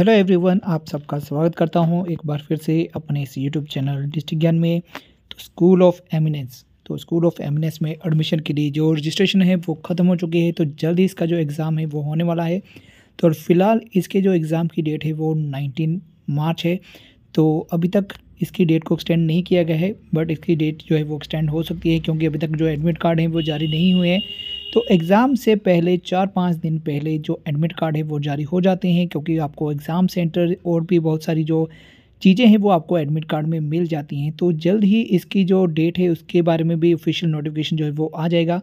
hello everyone आप सबका स्वागत करता हूं एक बार फिर से अपने इस यूट्यूब चैनल डिस्ट्रिक्ट ज्ञान में तो स्कूल ऑफ एमिनेंस तो स्कूल ऑफ एमिनेंस में एडमिशन के लिए जो रजिस्ट्रेशन है वो ख़त्म हो चुकी है तो जल्द ही इसका जो एग्ज़ाम है वो होने वाला है तो फिलहाल इसके जो एग्ज़ाम की डेट है वो नाइनटीन मार्च है तो अभी तक इसकी डेट को एक्सटेंड नहीं किया गया है बट इसकी डेट जो है वो एक्सटेंड हो सकती है क्योंकि अभी तक जो एडमिट कार्ड हैं वो जारी नहीं हुए हैं तो एग्ज़ाम से पहले चार पाँच दिन पहले जो एडमिट कार्ड है वो जारी हो जाते हैं क्योंकि आपको एग्ज़ाम सेंटर और भी बहुत सारी जो चीज़ें हैं वो आपको एडमिट कार्ड में मिल जाती हैं तो जल्द ही इसकी जो डेट है उसके बारे में भी ऑफिशियल नोटिफिकेशन जो है वो आ जाएगा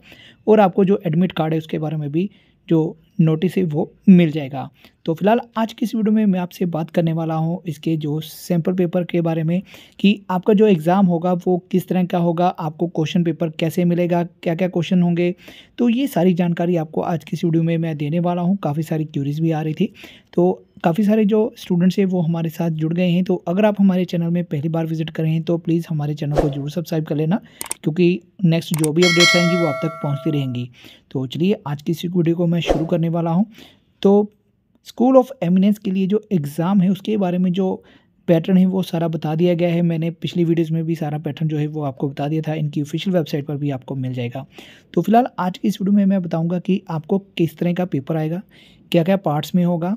और आपको जो एडमिट कार्ड है उसके बारे में भी जो नोटिस वो मिल जाएगा तो फिलहाल आज की इस वीडियो में मैं आपसे बात करने वाला हूँ इसके जो सैम्पल पेपर के बारे में कि आपका जो एग्ज़ाम होगा वो किस तरह का होगा आपको क्वेश्चन पेपर कैसे मिलेगा क्या क्या क्वेश्चन होंगे तो ये सारी जानकारी आपको आज की इस वीडियो में मैं देने वाला हूँ काफ़ी सारी क्यूरीज भी आ रही थी तो काफ़ी सारे जो स्टूडेंट्स हैं वो हमारे साथ जुड़ गए हैं तो अगर आप हमारे चैनल में पहली बार विजिट करें हैं तो प्लीज़ हमारे चैनल को जरूर सब्सक्राइब कर लेना क्योंकि नेक्स्ट जो भी अपडेट्स आएंगी वो आप तक पहुँचती रहेंगी तो चलिए आज की इस वीडियो को मैं शुरू करने वाला हूँ तो स्कूल ऑफ एमिनेंस के लिए जो एग्ज़ाम है उसके बारे में जो पैटर्न है वो सारा बता दिया गया है मैंने पिछली वीडियोज में भी सारा पैटर्न जो है वो आपको बता दिया था इनकी ऑफिशियल वेबसाइट पर भी आपको मिल जाएगा तो फिलहाल आज की इस वीडियो में मैं बताऊँगा कि आपको किस तरह का पेपर आएगा क्या क्या पार्ट्स में होगा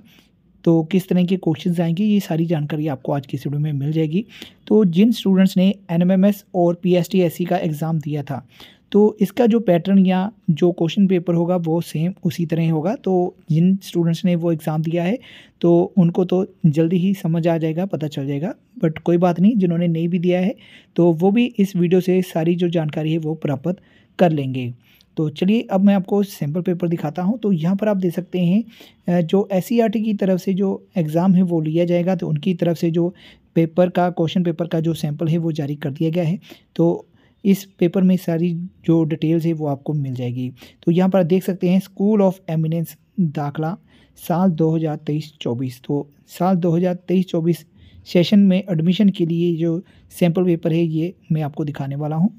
तो किस तरह के क्वेश्चन आएंगे ये सारी जानकारी आपको आज की इस वीडियो में मिल जाएगी तो जिन स्टूडेंट्स ने एन और पी एस e का एग्ज़ाम दिया था तो इसका जो पैटर्न या जो क्वेश्चन पेपर होगा वो सेम उसी तरह होगा तो जिन स्टूडेंट्स ने वो एग्ज़ाम दिया है तो उनको तो जल्दी ही समझ आ जाएगा पता चल जाएगा बट कोई बात नहीं जिन्होंने नहीं भी दिया है तो वो भी इस वीडियो से सारी जो जानकारी है वो प्राप्त कर लेंगे तो चलिए अब मैं आपको सैम्पल पेपर दिखाता हूँ तो यहाँ पर आप देख सकते हैं जो एस e की तरफ से जो एग्ज़ाम है वो लिया जाएगा तो उनकी तरफ से जो पेपर का क्वेश्चन पेपर का जो सैम्पल है वो जारी कर दिया गया है तो इस पेपर में सारी जो डिटेल्स है वो आपको मिल जाएगी तो यहाँ पर आप देख सकते हैं स्कूल ऑफ एमिनेंस दाखला साल 2023-24 तो साल 2023-24 सेशन में एडमिशन के लिए जो सैम्पल पेपर है ये मैं आपको दिखाने वाला हूँ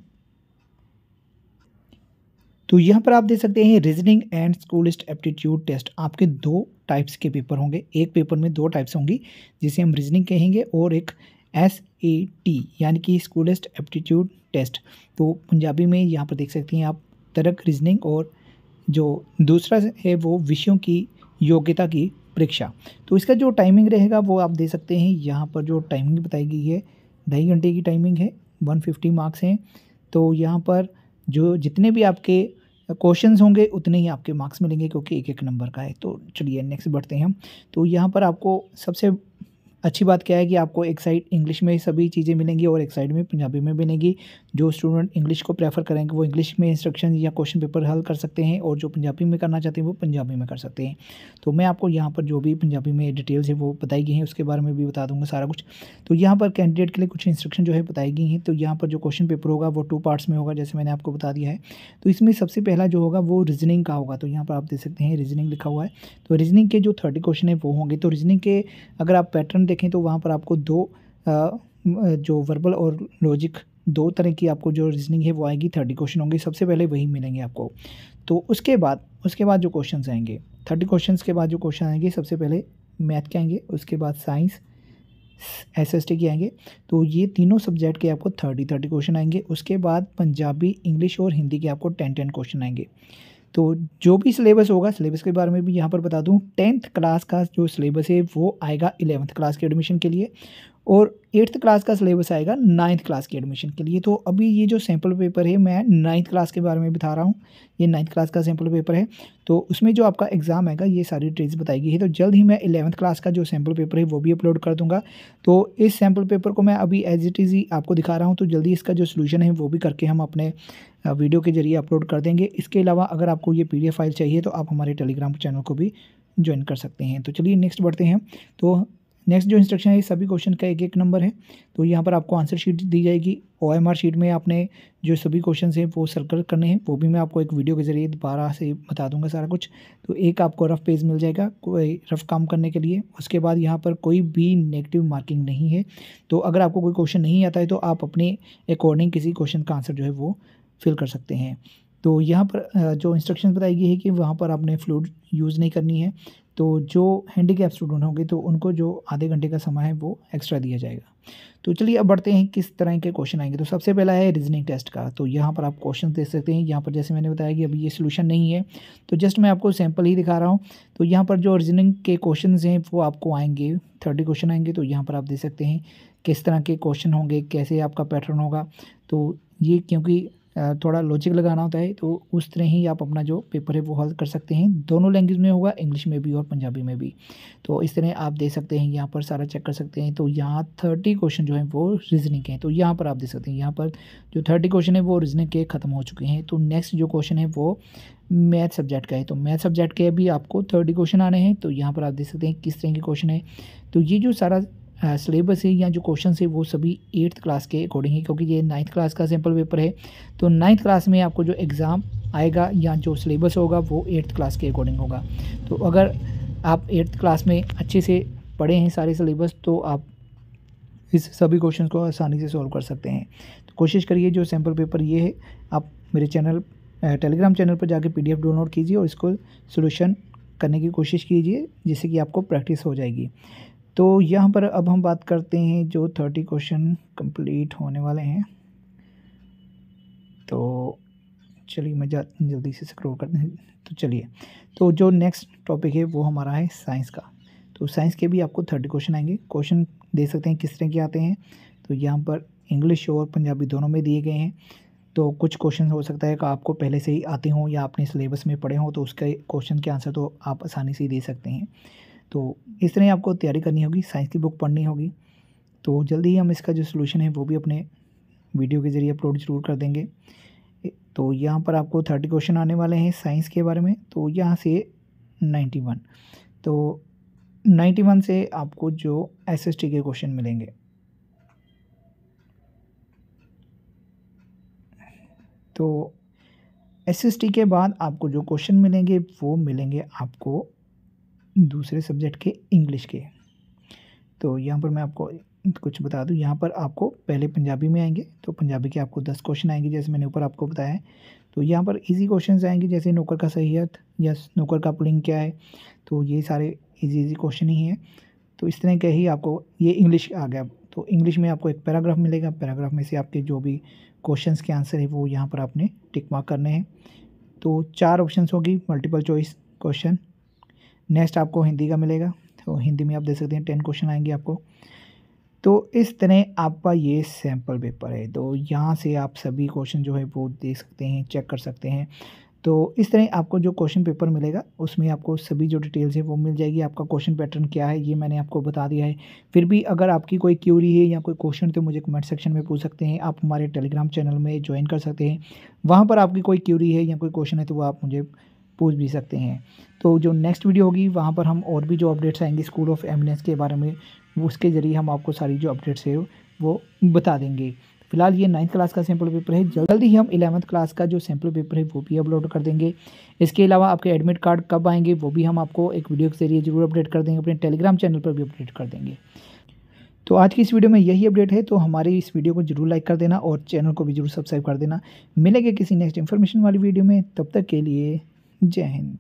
तो यहाँ पर आप देख सकते हैं reasoning and scholastic aptitude test आपके दो टाइप्स के पेपर होंगे एक पेपर में दो टाइप्स होंगी जिसे हम रीजनिंग कहेंगे और एक एस ए टी यानी कि स्कूलिस्ट एप्टीट्यूड टेस्ट तो पंजाबी में यहाँ पर देख सकते हैं आप तरक रीजनिंग और जो दूसरा है वो विषयों की योग्यता की परीक्षा तो इसका जो टाइमिंग रहेगा वो आप दे सकते हैं यहाँ पर जो टाइमिंग बताई गई है ढाई घंटे की टाइमिंग है 150 मार्क्स हैं तो यहाँ पर जो जितने भी आपके क्वेश्चंस होंगे उतने ही आपके मार्क्स मिलेंगे क्योंकि एक एक नंबर का है तो चलिए नेक्स्ट बढ़ते हैं हम तो यहाँ पर आपको सबसे अच्छी बात क्या है कि आपको एक साइड इंग्लिश में सभी चीज़ें मिलेंगी और एक साइड में पंजाबी में मिलेंगी जो स्टूडेंट इंग्लिश को प्रेफर करेंगे वो इंग्लिश में इंस्ट्रक्शन या क्वेश्चन पेपर हल कर सकते हैं और जो पंजाबी में करना चाहते हैं वो पंजाबी में कर सकते हैं तो मैं आपको यहाँ पर जो भी पंजाबी में डिटेल्स है वो बताई गई हैं उसके बारे में भी बता दूँगा सारा कुछ तो यहाँ पर कैंडिडेट के लिए कुछ इंस्ट्रक्शन जो है बताई गई हैं तो यहाँ पर जो क्वेश्चन पेपर होगा वो टू पार्ट्स में होगा जैसे मैंने आपको बता दिया है तो इसमें सबसे पहला जो होगा वो रीजनिंग का होगा तो यहाँ पर आप देख सकते हैं रीजनिंग लिखा हुआ है तो रीजनिंग के जो थर्टी क्वेश्चन है वो होंगे तो रीजनिंग के अगर आप पैटर्न देखें तो वहाँ पर आपको दो जो वर्बल और लॉजिक दो तरह की आपको जो रीजनिंग है वो आएगी थर्टी क्वेश्चन होंगे सबसे पहले वही मिलेंगे आपको तो उसके बाद उसके बाद जो क्वेश्चन आएंगे थर्टी क्वेश्चन के बाद जो क्वेश्चन आएंगे सबसे पहले मैथ के आएंगे उसके बाद साइंस एस एस टी के आएंगे तो ये तीनों सब्जेक्ट के आपको थर्टी थर्टी क्वेश्चन आएंगे उसके बाद पंजाबी इंग्लिश और हिंदी के आपको टेन टेन क्वेश्चन आएंगे तो जो भी सिलेबस होगा सिलेबस के बारे में भी यहाँ पर बता दूँ टेंथ क्लास का जो सिलेबस है वो आएगा इलेवंथ क्लास के एडमिशन के लिए और एट्थ क्लास का सिलेबस आएगा नाइन्थ क्लास की एडमिशन के लिए तो अभी ये जो सैम्पल पेपर है मैं नाइन्थ क्लास के बारे में बता रहा हूँ ये नाइन्थ क्लास का सैम्पल पेपर है तो उसमें जो आपका एग्ज़ाम आएगा ये सारी डिटेल्स बताई गई है तो जल्द ही मैं इलेवंथ क्लास का जो सैम्पल पेपर है वो भी अपलोड कर दूँगा तो इस सैम्पल पेपर को मैं अभी एज इट इज़ ही आपको दिखा रहा हूँ तो जल्दी इसका जो सोल्यूशन है वो भी करके हम अपने वीडियो के जरिए अपलोड कर देंगे इसके अलावा अगर आपको ये पी फाइल चाहिए तो आप हमारे टेलीग्राम चैनल को भी ज्वाइन कर सकते हैं तो चलिए नेक्स्ट बढ़ते हैं तो नेक्स्ट जो इंस्ट्रक्शन है सभी क्वेश्चन का एक एक नंबर है तो यहाँ पर आपको आंसर शीट दी जाएगी ओ एम आर शीट में आपने जो सभी क्वेश्चन हैं वो सर्कल करने हैं वो भी मैं आपको एक वीडियो के ज़रिए दोबारा से बता दूंगा सारा कुछ तो एक आपको रफ़ पेज मिल जाएगा कोई रफ़ काम करने के लिए उसके बाद यहाँ पर कोई भी नेगेटिव मार्किंग नहीं है तो अगर आपको कोई क्वेश्चन नहीं आता है तो आप अपने अकॉर्डिंग किसी क्वेश्चन का आंसर जो है वो फिल कर सकते हैं तो यहाँ पर जो इंस्ट्रक्शन बताई गई है कि वहाँ पर आपने फ्लूड यूज़ नहीं करनी है तो जो हैंडीकैप स्टूडेंट होंगे तो उनको जो आधे घंटे का समय है वो एक्स्ट्रा दिया जाएगा तो चलिए अब बढ़ते हैं किस तरह के क्वेश्चन आएंगे तो सबसे पहला है रीजनिंग टेस्ट का तो यहाँ पर आप क्वेश्चन दे सकते हैं यहाँ पर जैसे मैंने बताया कि अभी ये सोल्यूशन नहीं है तो जस्ट मैं आपको सैम्पल ही दिखा रहा हूँ तो यहाँ पर जो रीजनिंग के क्वेश्चन हैं वो आपको आएंगे थर्टी क्वेश्चन आएंगे तो यहाँ पर आप दे सकते हैं किस तरह के क्वेश्चन होंगे कैसे आपका पैटर्न होगा तो ये क्योंकि थोड़ा लॉजिक लगाना होता है तो उस तरह ही आप अपना जो पेपर है वो हल कर सकते हैं दोनों लैंग्वेज में होगा इंग्लिश में भी और पंजाबी में भी तो इस तरह आप देख सकते हैं यहाँ पर सारा चेक कर सकते हैं तो यहाँ थर्टी क्वेश्चन जो है वो रीजनिंग के हैं तो यहाँ पर आप देख सकते हैं यहाँ पर जो थर्टी क्वेश्चन है वो रीजनिंग के ख़त्म हो चुके हैं तो नेक्स्ट जो क्वेश्चन है वो मैथ सब्जेक्ट का है तो मैथ सब्जेक्ट के भी आपको थर्टी क्वेश्चन आने हैं तो यहाँ पर आप देख सकते हैं किस तरह के क्वेश्चन है तो ये जो सारा सिलेबस है या जो क्वेश्चन है वो सभी एट्थ क्लास के अकॉर्डिंग है क्योंकि ये नाइन्थ क्लास का सैम्पल पेपर है तो नाइन्थ क्लास में आपको जो एग्ज़ाम आएगा या जो सिलेबस होगा वो एट्थ क्लास के अकॉर्डिंग होगा तो अगर आप एट्थ क्लास में अच्छे से पढ़े हैं सारे सिलेबस तो आप इस सभी क्वेश्चन को आसानी से सॉल्व कर सकते हैं तो कोशिश करिए जो सैम्पल पेपर ये है आप मेरे चैनल टेलीग्राम चैनल पर जाके पी डाउनलोड कीजिए और इसको सोल्यूशन करने की कोशिश कीजिए जिससे कि आपको प्रैक्टिस हो जाएगी तो यहाँ पर अब हम बात करते हैं जो थर्टी क्वेश्चन कंप्लीट होने वाले हैं तो चलिए मैं जा जल्दी से स्क्रॉल करते हैं तो चलिए तो जो नेक्स्ट टॉपिक है वो हमारा है साइंस का तो साइंस के भी आपको थर्टी क्वेश्चन आएंगे क्वेश्चन दे सकते हैं किस तरह के आते हैं तो यहाँ पर इंग्लिश और पंजाबी दोनों में दिए गए हैं तो कुछ क्वेश्चन हो सकता है कि आपको पहले से ही आते हों या आपने सिलेबस में पढ़े हों तो उसके क्वेश्चन के आंसर तो आप आसानी से ही दे सकते हैं तो इस तरह आपको तैयारी करनी होगी साइंस की बुक पढ़नी होगी तो जल्दी ही हम इसका जो सोल्यूशन है वो भी अपने वीडियो के ज़रिए अपलोड ज़रूर कर देंगे तो यहाँ पर आपको थर्टी क्वेश्चन आने वाले हैं साइंस के बारे में तो यहाँ से नाइन्टी वन तो नाइन्टी वन से आपको जो एस एस टी के क्वेश्चन मिलेंगे तो एस एस टी के बाद आपको जो क्वेश्चन मिलेंगे वो मिलेंगे आपको दूसरे सब्जेक्ट के इंग्लिश के तो यहाँ पर मैं आपको कुछ बता दूँ यहाँ पर आपको पहले पंजाबी में आएंगे तो पंजाबी के आपको दस क्वेश्चन आएंगे जैसे मैंने ऊपर आपको बताया है तो यहाँ पर इजी क्वेश्चन आएंगे जैसे नौकर का सही अर्थ या नौकर का पुलिंग क्या है तो ये सारे इजी इजी क्वेश्चन ही हैं तो इस तरह के ही आपको ये इंग्लिश आ गया तो इंग्लिश में आपको एक पैराग्राफ मिलेगा पैराग्राफ में से आपके जो भी क्वेश्चन के आंसर है वो यहाँ पर आपने टिक करने हैं तो चार ऑप्शन होगी मल्टीपल चॉइस क्वेश्चन नेक्स्ट आपको हिंदी का मिलेगा तो हिंदी में आप देख सकते हैं टेन क्वेश्चन आएंगे आपको तो इस तरह आपका ये सैम्पल पेपर है तो यहाँ से आप सभी क्वेश्चन जो है वो देख सकते हैं चेक कर सकते हैं तो इस तरह आपको जो क्वेश्चन पेपर मिलेगा उसमें आपको सभी जो डिटेल्स है वो मिल जाएगी आपका क्वेश्चन पैटर्न क्या है ये मैंने आपको बता दिया है फिर भी अगर आपकी कोई क्यूरी है या कोई क्वेश्चन तो मुझे कमेंट सेक्शन में पूछ सकते हैं आप हमारे टेलीग्राम चैनल में ज्वाइन कर सकते हैं वहाँ पर आपकी कोई क्यूरी है या कोई क्वेश्चन है तो वो आप मुझे पूछ भी सकते हैं तो जो नेक्स्ट वीडियो होगी वहाँ पर हम और भी जो अपडेट्स आएंगे स्कूल ऑफ एमलेंस के बारे में उसके ज़रिए हम आपको सारी जो अपडेट्स है वो बता देंगे फिलहाल ये नाइन्थ क्लास का सैम्पल पेपर है जल्दी ही हम इलेवंथ क्लास का जो सैम्पल पेपर है वो भी अपलोड कर देंगे इसके अलावा आपके एडमिट कार्ड कब आएंगे वो भी हम आपको एक वीडियो के जरिए जरूर अपडेट कर देंगे अपने टेलीग्राम चैनल पर भी अपडेट कर देंगे तो आज की इस वीडियो में यही अपडेट है तो हमारे इस वीडियो को जरूर लाइक कर देना और चैनल को भी जरूर सब्सक्राइब कर देना मिलेंगे किसी नेक्स्ट इन्फॉर्मेशन वाली वीडियो में तब तक के लिए जय हिंद